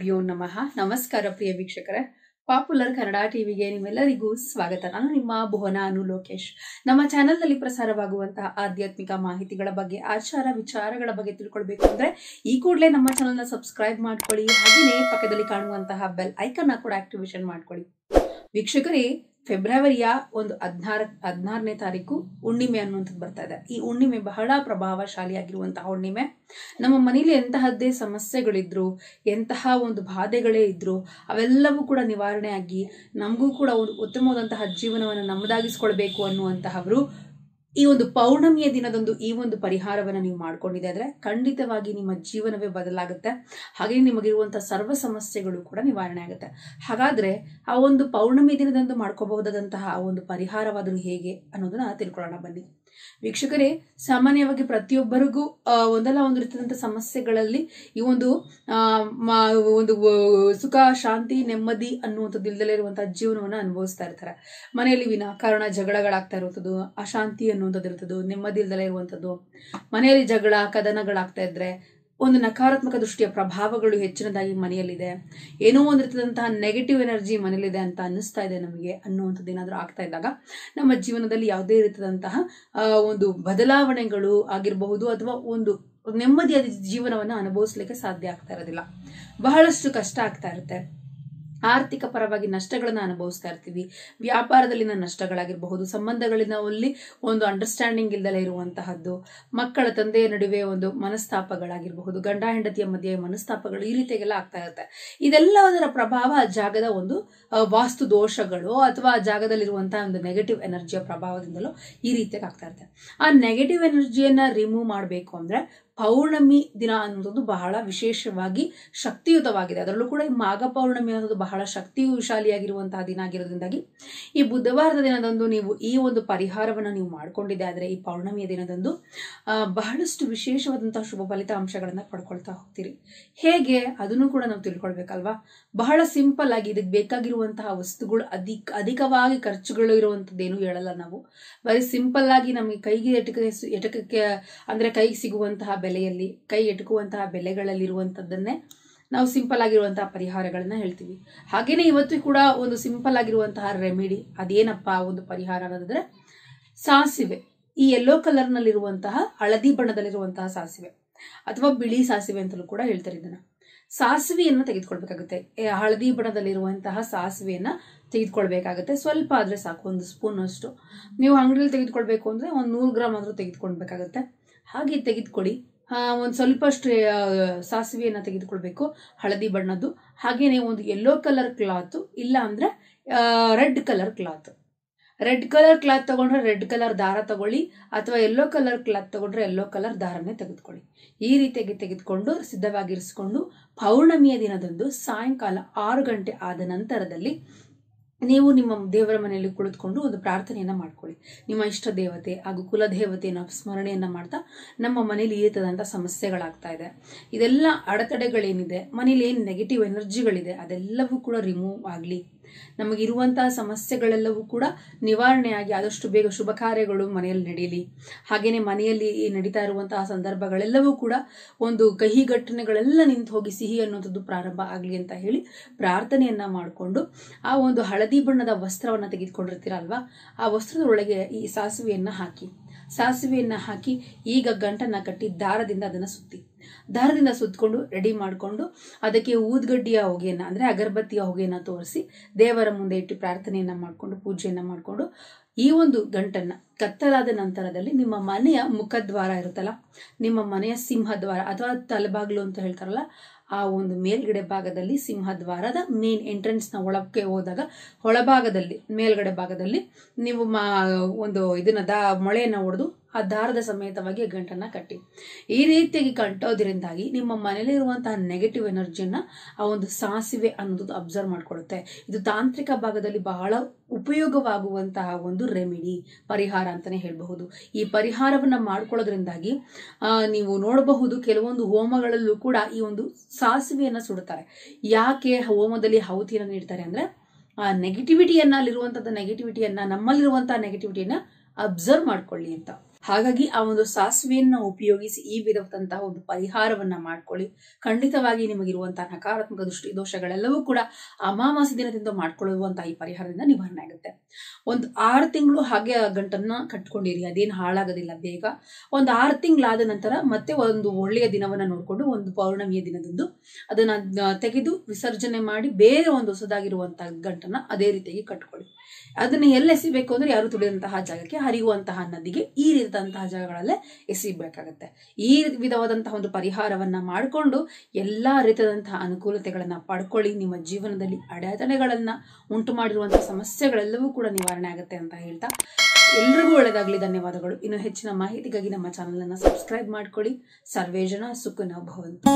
ಗುರುಭ್ಯೋ ನಮಃ ನಮಸ್ಕಾರ ಪ್ರಿಯ ವೀಕ್ಷಕರೇ ಪಾಪ್ಯುಲರ್ ಕನ್ನಡ ಟಿವಿಗೆ ನಿಮ್ಮೆಲ್ಲರಿಗೂ ಸ್ವಾಗತ ನಾನು ನಿಮ್ಮ ಭುವನ ಅನು ಲೋಕೇಶ್ ನಮ್ಮ ಚಾನೆಲ್ನಲ್ಲಿ ಪ್ರಸಾರವಾಗುವಂತಹ ಆಧ್ಯಾತ್ಮಿಕ ಮಾಹಿತಿಗಳ ಬಗ್ಗೆ ಆಚಾರ ವಿಚಾರಗಳ ಬಗ್ಗೆ ತಿಳ್ಕೊಳ್ಬೇಕು ಅಂದ್ರೆ ಈ ಕೂಡಲೇ ನಮ್ಮ ಚಾನೆಲ್ನ ಸಬ್ಸ್ಕ್ರೈಬ್ ಮಾಡ್ಕೊಳ್ಳಿ ಹಾಗೆಯೇ ಪಕ್ಕದಲ್ಲಿ ಕಾಣುವಂತಹ ಬೆಲ್ ಐಕನ್ನ ಕೂಡ ಆಕ್ಟಿವೇಶನ್ ಮಾಡ್ಕೊಳ್ಳಿ ವೀಕ್ಷಕರೇ ಫೆಬ್ರವರಿಯ ಒಂದು ಹದಿನಾರ ಹದಿನಾರನೇ ತಾರೀಕು ಹುಣ್ಣಿಮೆ ಅನ್ನುವಂಥದ್ದು ಬರ್ತಾ ಇದೆ ಈ ಹುಣ್ಣಿಮೆ ಬಹಳ ಪ್ರಭಾವಶಾಲಿಯಾಗಿರುವಂತಹ ಹುಣ್ಣಿಮೆ ನಮ್ಮ ಮನೇಲಿ ಎಂತಹದ್ದೇ ಸಮಸ್ಯೆಗಳಿದ್ರು ಎಂತಹ ಒಂದು ಬಾಧೆಗಳೇ ಇದ್ರು ಅವೆಲ್ಲವೂ ಕೂಡ ನಿವಾರಣೆ ಆಗಿ ನಮಗೂ ಕೂಡ ಒಂದು ಉತ್ತಮವಾದಂತಹ ಜೀವನವನ್ನು ನಮ್ಮದಾಗಿಸ್ಕೊಳ್ಬೇಕು ಅನ್ನುವಂತಹವರು ಈ ಒಂದು ಪೌರ್ಣಮಿಯ ದಿನದಂದು ಈ ಒಂದು ಪರಿಹಾರವನ್ನು ನೀವು ಆದರೆ ಖಂಡಿತವಾಗಿ ನಿಮ್ಮ ಜೀವನವೇ ಬದಲಾಗುತ್ತೆ ಹಾಗೆ ನಿಮಗಿರುವಂತಹ ಸರ್ವ ಸಮಸ್ಯೆಗಳು ಕೂಡ ನಿವಾರಣೆ ಆಗುತ್ತೆ ಹಾಗಾದ್ರೆ ಆ ಒಂದು ಪೌರ್ಣಮಿ ದಿನದಂದು ಮಾಡ್ಕೋಬಹುದಾದಂತಹ ಆ ಒಂದು ಪರಿಹಾರವಾದರೂ ಹೇಗೆ ಅನ್ನೋದನ್ನ ತಿಳ್ಕೊಳ್ಳೋಣ ಬನ್ನಿ ವೀಕ್ಷಕರೇ ಸಾಮಾನ್ಯವಾಗಿ ಪ್ರತಿಯೊಬ್ಬರಿಗೂ ಒಂದಲ್ಲ ಒಂದು ಸಮಸ್ಯೆಗಳಲ್ಲಿ ಈ ಒಂದು ಒಂದು ಸುಖ ಶಾಂತಿ ನೆಮ್ಮದಿ ಅನ್ನುವಂಥದ್ದು ಇಲ್ದಲೇ ಇರುವಂತಹ ಜೀವನವನ್ನು ಅನುಭವಿಸ್ತಾ ಇರ್ತಾರೆ ಮನೆಯಲ್ಲಿ ವಿನಾಕಾರಣ ಜಗಳಗಳಾಗ್ತಾ ಇರುವಂಥದ್ದು ಅಶಾಂತಿ ಅನ್ನುವಂಥದ್ದು ಇರ್ತದ್ದು ನೆಮ್ಮದಿ ಇಲ್ದಲೇ ಇರುವಂಥದ್ದು ಮನೆಯಲ್ಲಿ ಜಗಳ ಕದನಗಳಾಗ್ತಾ ಇದ್ರೆ ಒಂದು ನಕಾರಾತ್ಮಕ ದೃಷ್ಟಿಯ ಪ್ರಭಾವಗಳು ಹೆಚ್ಚಿನದಾಗಿ ಮನೆಯಲ್ಲಿದೆ ಏನೋ ಒಂದು ರೀತಿಯಾದಂತಹ ನೆಗೆಟಿವ್ ಎನರ್ಜಿ ಮನೆಯಲ್ಲಿದೆ ಅಂತ ಅನ್ನಿಸ್ತಾ ಇದೆ ನಮಗೆ ಅನ್ನುವಂಥದ್ದು ಏನಾದರೂ ಆಗ್ತಾ ಇದ್ದಾಗ ನಮ್ಮ ಜೀವನದಲ್ಲಿ ಯಾವುದೇ ರೀತಿಯಾದಂತಹ ಒಂದು ಬದಲಾವಣೆಗಳು ಆಗಿರಬಹುದು ಅಥವಾ ಒಂದು ನೆಮ್ಮದಿಯಾದ ಜೀವನವನ್ನು ಅನುಭವಿಸ್ಲಿಕ್ಕೆ ಸಾಧ್ಯ ಆಗ್ತಾ ಇರೋದಿಲ್ಲ ಬಹಳಷ್ಟು ಕಷ್ಟ ಆಗ್ತಾ ಇರುತ್ತೆ ಆರ್ಥಿಕ ಪರವಾಗಿ ನಷ್ಟಗಳನ್ನು ಅನುಭವಿಸ್ತಾ ಇರ್ತೀವಿ ವ್ಯಾಪಾರದಲ್ಲಿನ ನಷ್ಟಗಳಾಗಿರಬಹುದು ಸಂಬಂಧಗಳಿಂದ ಅಲ್ಲಿ ಒಂದು ಅಂಡರ್ಸ್ಟ್ಯಾಂಡಿಂಗ್ ಇಲ್ದಲೇ ಇರುವಂತಹದ್ದು ಮಕ್ಕಳ ತಂದೆಯ ನಡುವೆ ಒಂದು ಮನಸ್ತಾಪಗಳಾಗಿರಬಹುದು ಗಂಡ ಹೆಂಡತಿಯ ಮಧ್ಯೆ ಮನಸ್ತಾಪಗಳು ಈ ರೀತಿಯಾಗೆಲ್ಲ ಆಗ್ತಾ ಇರುತ್ತೆ ಇದೆಲ್ಲದರ ಪ್ರಭಾವ ಆ ಜಾಗದ ಒಂದು ವಾಸ್ತು ದೋಷಗಳು ಅಥವಾ ಆ ಜಾಗದಲ್ಲಿರುವಂತಹ ಒಂದು ನೆಗೆಟಿವ್ ಎನರ್ಜಿಯ ಪ್ರಭಾವದಿಂದಲೂ ಈ ರೀತಿಯಾಗಿ ಆಗ್ತಾ ಇರುತ್ತೆ ಆ ನೆಗೆಟಿವ್ ಎನರ್ಜಿಯನ್ನ ರಿಮೂವ್ ಮಾಡಬೇಕು ಅಂದ್ರೆ ಪೌರ್ಣಮಿ ದಿನ ಅನ್ನೋದೊಂದು ಬಹಳ ವಿಶೇಷವಾಗಿ ಶಕ್ತಿಯುತವಾಗಿದೆ ಅದರಲ್ಲೂ ಕೂಡ ಈ ಮಾಘ ಪೌರ್ಣಮಿ ಅನ್ನೋದು ಬಹಳ ಶಕ್ತಿಯುಶಾಲಿಯಾಗಿರುವಂತಹ ದಿನ ಆಗಿರೋದ್ರಿಂದಾಗಿ ಈ ಬುಧವಾರದ ದಿನದಂದು ನೀವು ಈ ಒಂದು ಪರಿಹಾರವನ್ನು ನೀವು ಮಾಡಿಕೊಂಡಿದ್ದೆ ಆದರೆ ಈ ಪೌರ್ಣಮಿಯ ದಿನದಂದು ಬಹಳಷ್ಟು ವಿಶೇಷವಾದಂತಹ ಶುಭ ಫಲಿತಾಂಶಗಳನ್ನು ಪಡ್ಕೊಳ್ತಾ ಹೋಗ್ತೀರಿ ಹೇಗೆ ಅದನ್ನು ಕೂಡ ನಾವು ತಿಳ್ಕೊಳ್ಬೇಕಲ್ವಾ ಬಹಳ ಸಿಂಪಲ್ ಆಗಿ ಇದಕ್ಕೆ ಬೇಕಾಗಿರುವಂತಹ ವಸ್ತುಗಳು ಅಧಿಕ ಅಧಿಕವಾಗಿ ಖರ್ಚುಗಳು ಇರುವಂತದ್ದೇನು ಹೇಳಲ್ಲ ನಾವು ಬರೀ ಸಿಂಪಲ್ ಆಗಿ ನಮಗೆ ಕೈಗೆ ಎಟಕ ಎಟಕಕ್ಕೆ ಅಂದ್ರೆ ಕೈಗೆ ಸಿಗುವಂತಹ ಬೆಲೆಯಲ್ಲಿ ಕೈ ಎಟುಕುವಂತಹ ಬೆಲೆಗಳಲ್ಲಿರುವಂಥದ್ದನ್ನೇ ನಾವು ಸಿಂಪಲ್ ಆಗಿರುವಂತಹ ಪರಿಹಾರಗಳನ್ನ ಹೇಳ್ತೀವಿ ಹಾಗೇನೆ ಇವತ್ತು ಕೂಡ ಒಂದು ಸಿಂಪಲ್ ಆಗಿರುವಂತಹ ರೆಮಿಡಿ ಅದೇನಪ್ಪ ಒಂದು ಪರಿಹಾರ ಅನ್ನೋದಾದ್ರೆ ಸಾಸಿವೆ ಈ ಯೆಲ್ಲೋ ಕಲರ್ನಲ್ಲಿರುವಂತಹ ಹಳದಿ ಬಣ್ಣದಲ್ಲಿರುವಂತಹ ಸಾಸಿವೆ ಅಥವಾ ಬಿಳಿ ಸಾಸಿವೆ ಅಂತಲೂ ಕೂಡ ಹೇಳ್ತಾರೆ ಇದನ್ನ ಸಾಸಿವೆಯನ್ನು ತೆಗೆದುಕೊಳ್ಬೇಕಾಗುತ್ತೆ ಹಳದಿ ಬಣ್ಣದಲ್ಲಿರುವಂತಹ ಸಾಸಿವೆಯನ್ನು ತೆಗೆದುಕೊಳ್ಬೇಕಾಗುತ್ತೆ ಸ್ವಲ್ಪ ಆದರೆ ಸಾಕು ಒಂದು ಸ್ಪೂನ್ ಅಷ್ಟು ನೀವು ಅಂಗಡಿಯಲ್ಲಿ ತೆಗೆದುಕೊಳ್ಬೇಕು ಅಂದ್ರೆ ಒಂದು ನೂರು ಗ್ರಾಮ್ ಆದರೂ ತೆಗೆದುಕೊಳ್ಬೇಕಾಗುತ್ತೆ ಹಾಗೆ ತೆಗೆದುಕೊಡಿ ಒಂದು ಸ್ವಲ್ಪಷ್ಟು ಸಾಸಿವೆಯನ್ನು ತೆಗೆದುಕೊಳ್ಬೇಕು ಹಳದಿ ಬಣ್ಣದ್ದು ಹಾಗೆಯೇ ಒಂದು ಯೆಲ್ಲೋ ಕಲರ್ ಕ್ಲಾತು ಇಲ್ಲ ಅಂದರೆ red colour cloth red colour cloth ತಗೊಂಡ್ರೆ ರೆಡ್ ಕಲರ್ ದಾರ ತಗೊಳ್ಳಿ ಅಥವಾ ಯೆಲ್ಲೋ ಕಲರ್ ಕ್ಲಾತ್ ತಗೊಂಡ್ರೆ ಯೆಲ್ಲೋ ಕಲರ್ ದಾರನೇ ತೆಗೆದುಕೊಳ್ಳಿ ಈ ರೀತಿಯಾಗಿ ತೆಗೆದುಕೊಂಡು ಸಿದ್ಧವಾಗಿರಿಸಿಕೊಂಡು ಪೌರ್ಣಮಿಯ ದಿನದಂದು ಸಾಯಂಕಾಲ ಆರು ಗಂಟೆ ಆದ ನಂತರದಲ್ಲಿ ನೀವು ನಿಮ್ಮ ದೇವರ ಮನೆಯಲ್ಲಿ ಕುಳಿತುಕೊಂಡು ಒಂದು ಪ್ರಾರ್ಥನೆಯನ್ನು ಮಾಡ್ಕೊಳ್ಳಿ ನಿಮ್ಮ ಇಷ್ಟ ದೇವತೆ ಹಾಗೂ ಕುಲದೇವತೆಯನ್ನು ಸ್ಮರಣೆಯನ್ನು ಮಾಡ್ತಾ ನಮ್ಮ ಮನೇಲಿ ಏತದಂಥ ಸಮಸ್ಯೆಗಳಾಗ್ತಾ ಇದೆ ಇದೆಲ್ಲ ಅಡೆತಡೆಗಳೇನಿದೆ ಮನೇಲಿ ಏನು ನೆಗೆಟಿವ್ ಎನರ್ಜಿಗಳಿದೆ ಅದೆಲ್ಲವೂ ಕೂಡ ರಿಮೂವ್ ಆಗಲಿ ನಮಗಿರುವಂತಹ ಸಮಸ್ಯೆಗಳೆಲ್ಲವೂ ಕೂಡ ನಿವಾರಣೆಯಾಗಿ ಆದಷ್ಟು ಬೇಗ ಶುಭ ಕಾರ್ಯಗಳು ಮನೆಯಲ್ಲಿ ನಡೆಯಲಿ ಹಾಗೇನೆ ಮನೆಯಲ್ಲಿ ನಡೀತಾ ಇರುವಂತಹ ಸಂದರ್ಭಗಳೆಲ್ಲವೂ ಕೂಡ ಒಂದು ಕಹಿ ಘಟನೆಗಳೆಲ್ಲ ನಿಂತು ಹೋಗಿ ಸಿಹಿ ಅನ್ನುವಂಥದ್ದು ಪ್ರಾರಂಭ ಆಗಲಿ ಅಂತ ಹೇಳಿ ಪ್ರಾರ್ಥನೆಯನ್ನ ಮಾಡಿಕೊಂಡು ಆ ಒಂದು ಹಳದಿ ಬಣ್ಣದ ವಸ್ತ್ರವನ್ನ ತೆಗೆದುಕೊಂಡಿರ್ತೀರ ಅಲ್ವಾ ಆ ವಸ್ತ್ರದೊಳಗೆ ಈ ಸಾಸಿವೆಯನ್ನು ಹಾಕಿ ಸಾಸಿವೆಯನ್ನು ಹಾಕಿ ಈಗ ಗಂಟನ್ನ ಕಟ್ಟಿ ದಾರದಿಂದ ಅದನ್ನ ಸುತ್ತಿ ದಾರದಿಂದ ಸುತ್ತಕೊಂಡು ರೆಡಿ ಮಾಡಿಕೊಂಡು ಅದಕ್ಕೆ ಊದ್ಗಡ್ಡಿಯ ಹೊಗೆಯನ್ನು ಅಂದರೆ ಅಗರಬತ್ತಿಯ ಹೊಗೆಯನ್ನು ತೋರಿಸಿ ದೇವರ ಮುಂದೆ ಇಟ್ಟು ಪ್ರಾರ್ಥನೆಯನ್ನು ಮಾಡಿಕೊಂಡು ಪೂಜೆಯನ್ನು ಮಾಡಿಕೊಂಡು ಈ ಒಂದು ಗಂಟನ್ನು ಕತ್ತಲಾದ ನಂತರದಲ್ಲಿ ನಿಮ್ಮ ಮನೆಯ ಮುಖದ್ವಾರ ಇರುತ್ತಲ್ಲ ನಿಮ್ಮ ಮನೆಯ ಸಿಂಹದ್ವಾರ ಅಥವಾ ತಲೆಬಾಗಿಲು ಅಂತ ಹೇಳ್ತಾರಲ್ಲ ಆ ಒಂದು ಮೇಲ್ಗಡೆ ಭಾಗದಲ್ಲಿ ಸಿಂಹದ್ವಾರದ ಮೇನ್ ಎಂಟ್ರೆನ್ಸ್ನ ಒಳಕ್ಕೆ ಹೋದಾಗ ಒಳಭಾಗದಲ್ಲಿ ಮೇಲ್ಗಡೆ ಭಾಗದಲ್ಲಿ ನೀವು ಮಾ ಒಂದು ಇದನ್ನ ದಾ ಮೊಳೆಯನ್ನು ಹೊಡೆದು ಆ ದಾರದ ಸಮೇತವಾಗಿ ಗಂಟನ್ನು ಕಟ್ಟಿ ಈ ರೀತಿಯಾಗಿ ಕಟ್ಟೋದ್ರಿಂದಾಗಿ ನಿಮ್ಮ ಮನೇಲಿರುವಂತಹ ನೆಗೆಟಿವ್ ಎನರ್ಜಿಯನ್ನು ಆ ಒಂದು ಸಾಸಿವೆ ಅನ್ನೋದು ಅಬ್ಸರ್ವ್ ಮಾಡ್ಕೊಡುತ್ತೆ ಇದು ತಾಂತ್ರಿಕ ಭಾಗದಲ್ಲಿ ಬಹಳ ಉಪಯೋಗವಾಗುವಂತಹ ಒಂದು ರೆಮಿಡಿ ಪರಿಹಾರ ಅಂತಲೇ ಹೇಳಬಹುದು ಈ ಪರಿಹಾರವನ್ನು ಮಾಡ್ಕೊಳ್ಳೋದ್ರಿಂದಾಗಿ ನೀವು ನೋಡಬಹುದು ಕೆಲವೊಂದು ಹೋಮಗಳಲ್ಲೂ ಕೂಡ ಈ ಒಂದು ಸಾಸಿವೆಯನ್ನು ಸುಡುತ್ತಾರೆ ಯಾಕೆ ಹೋಮದಲ್ಲಿ ಹೌತಿಯನ್ನು ನೀಡ್ತಾರೆ ಅಂದರೆ ಆ ನೆಗೆಟಿವಿಟಿಯನ್ನ ಅಲ್ಲಿರುವಂತಹ ನೆಗೆಟಿವಿಟಿಯನ್ನು ನಮ್ಮಲ್ಲಿರುವಂತಹ ನೆಗೆಟಿವಿಟಿಯನ್ನು ಅಬ್ಸರ್ವ್ ಮಾಡ್ಕೊಳ್ಳಿ ಅಂತ ಹಾಗಾಗಿ ಆ ಒಂದು ಸಾಸಿವೆಯನ್ನ ಉಪಯೋಗಿಸಿ ಈ ವಿಧವಾದಂತಹ ಒಂದು ಪರಿಹಾರವನ್ನ ಮಾಡ್ಕೊಳ್ಳಿ ಖಂಡಿತವಾಗಿ ನಿಮಗಿರುವಂತಹ ನಕಾರಾತ್ಮಕ ದೃಷ್ಟಿ ದೋಷಗಳೆಲ್ಲವೂ ಕೂಡ ಅಮಾವಾಸ್ಯ ದಿನದಿಂದ ಮಾಡ್ಕೊಳ್ಳುವಂತಹ ಈ ಪರಿಹಾರದಿಂದ ನಿವಾರಣೆ ಆಗುತ್ತೆ ಒಂದು ಆರು ತಿಂಗಳು ಹಾಗೆ ಆ ಗಂಟನ್ನ ಕಟ್ಕೊಂಡಿರಿ ಅದೇನು ಹಾಳಾಗೋದಿಲ್ಲ ಬೇಗ ಒಂದು ಆರು ತಿಂಗಳಾದ ನಂತರ ಮತ್ತೆ ಒಂದು ಒಳ್ಳೆಯ ದಿನವನ್ನ ನೋಡಿಕೊಂಡು ಒಂದು ಪೌರ್ಣಮಿಯ ದಿನದಂದು ಅದನ್ನ ತೆಗೆದು ವಿಸರ್ಜನೆ ಮಾಡಿ ಬೇರೆ ಒಂದು ಹೊಸದಾಗಿರುವಂತಹ ಗಂಟನ್ನ ಅದೇ ರೀತಿಯಾಗಿ ಕಟ್ಕೊಳ್ಳಿ ಅದನ್ನ ಎಲ್ಲಿ ಎಸಿಬೇಕು ಅಂದ್ರೆ ಯಾರು ತುಳಿದಂತಹ ಜಾಗಕ್ಕೆ ಹರಿಯುವಂತಹ ನದಿಗೆ ಈ ರೀತಿಯಂತಹ ಜಾಗಗಳಲ್ಲೇ ಎಸಿಬೇಕಾಗತ್ತೆ ಈ ವಿಧವಾದಂತಹ ಒಂದು ಪರಿಹಾರವನ್ನ ಮಾಡಿಕೊಂಡು ಎಲ್ಲಾ ರೀತಿಯಾದಂತಹ ಅನುಕೂಲತೆಗಳನ್ನ ಪಡ್ಕೊಳ್ಳಿ ನಿಮ್ಮ ಜೀವನದಲ್ಲಿ ಅಡೆತಡೆಗಳನ್ನ ಉಂಟು ಮಾಡಿರುವಂತಹ ಸಮಸ್ಯೆಗಳೆಲ್ಲವೂ ಕೂಡ ನಿವಾರಣೆ ಆಗುತ್ತೆ ಅಂತ ಹೇಳ್ತಾ ಎಲ್ರಿಗೂ ಒಳ್ಳೆಯದಾಗಲಿ ಧನ್ಯವಾದಗಳು ಇನ್ನು ಹೆಚ್ಚಿನ ಮಾಹಿತಿಗಾಗಿ ನಮ್ಮ ಅನ್ನು ಸಬ್ಸ್ಕ್ರೈಬ್ ಮಾಡ್ಕೊಳ್ಳಿ ಸರ್ವೇ ಜನ ಸುಖನ ಭವಂತ